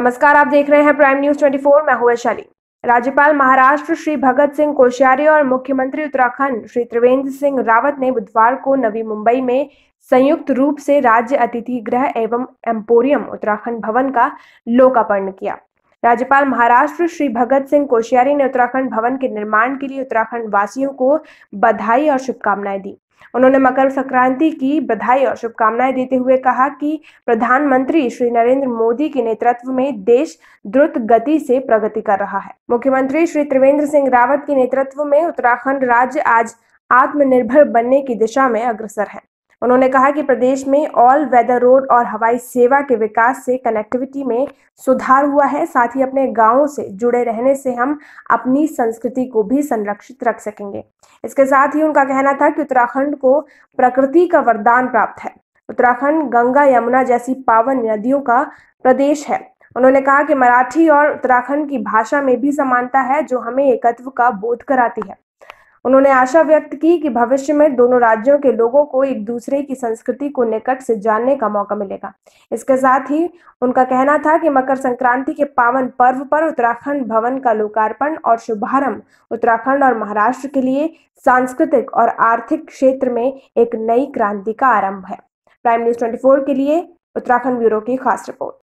नमस्कार आप देख रहे हैं प्राइम न्यूज 24 मैं हूं वैशाली राज्यपाल महाराष्ट्र श्री भगत सिंह कोश्यारी और मुख्यमंत्री उत्तराखंड श्री त्रिवेंद्र सिंह रावत ने बुधवार को नवी मुंबई में संयुक्त रूप से राज्य अतिथि गृह एवं एम्पोरियम उत्तराखंड भवन का लोकार्पण किया राज्यपाल महाराष्ट्र श्री भगत सिंह कोश्यारी ने उत्तराखंड भवन के निर्माण के लिए उत्तराखंड वासियों को बधाई और शुभकामनाएं दी उन्होंने मकर संक्रांति की बधाई और शुभकामनाएं देते हुए कहा कि प्रधानमंत्री श्री नरेंद्र मोदी के नेतृत्व में देश द्रुत गति से प्रगति कर रहा है मुख्यमंत्री श्री त्रिवेंद्र सिंह रावत के नेतृत्व में उत्तराखंड राज्य आज आत्मनिर्भर बनने की दिशा में अग्रसर है उन्होंने कहा कि प्रदेश में ऑल वेदर रोड और हवाई सेवा के विकास से कनेक्टिविटी में सुधार हुआ है साथ ही अपने गांवों से जुड़े रहने से हम अपनी संस्कृति को भी संरक्षित रख सकेंगे इसके साथ ही उनका कहना था कि उत्तराखंड को प्रकृति का वरदान प्राप्त है उत्तराखंड गंगा यमुना जैसी पावन नदियों का प्रदेश है उन्होंने कहा कि मराठी और उत्तराखंड की भाषा में भी समानता है जो हमें एकत्व का बोध कराती है उन्होंने आशा व्यक्त की कि भविष्य में दोनों राज्यों के लोगों को एक दूसरे की संस्कृति को निकट से जानने का मौका मिलेगा इसके साथ ही उनका कहना था कि मकर संक्रांति के पावन पर्व पर उत्तराखंड भवन का लोकार्पण और शुभारंभ उत्तराखंड और महाराष्ट्र के लिए सांस्कृतिक और आर्थिक क्षेत्र में एक नई क्रांति का आरंभ है प्राइम न्यूज ट्वेंटी के लिए उत्तराखंड ब्यूरो की खास रिपोर्ट